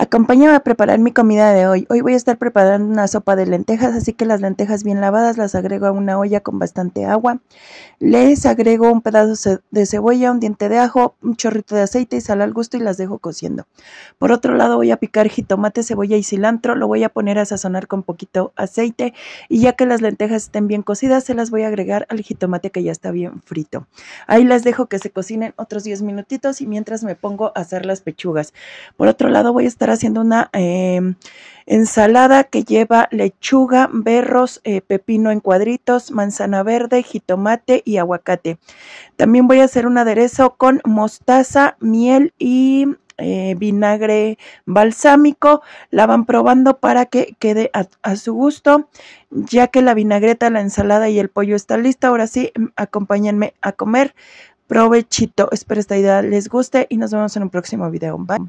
Acompáñame a preparar mi comida de hoy. Hoy voy a estar preparando una sopa de lentejas, así que las lentejas bien lavadas las agrego a una olla con bastante agua. Les agrego un pedazo de cebolla, un diente de ajo, un chorrito de aceite y sal al gusto y las dejo cociendo. Por otro lado voy a picar jitomate, cebolla y cilantro. Lo voy a poner a sazonar con poquito aceite y ya que las lentejas estén bien cocidas se las voy a agregar al jitomate que ya está bien frito. Ahí las dejo que se cocinen otros 10 minutitos y mientras me pongo a hacer las pechugas. Por otro lado voy a estar haciendo una em, ensalada que lleva lechuga, berros, eh, pepino en cuadritos, manzana verde, jitomate y aguacate. También voy a hacer un aderezo con mostaza, miel y eh, vinagre balsámico. La van probando para que quede a, su gusto. Ya que la vinagreta, la ensalada y el pollo está lista, ahora sí, mm, acompáñenme a comer. Provechito. Espero esta idea les guste y nos vemos en un próximo video. Bye.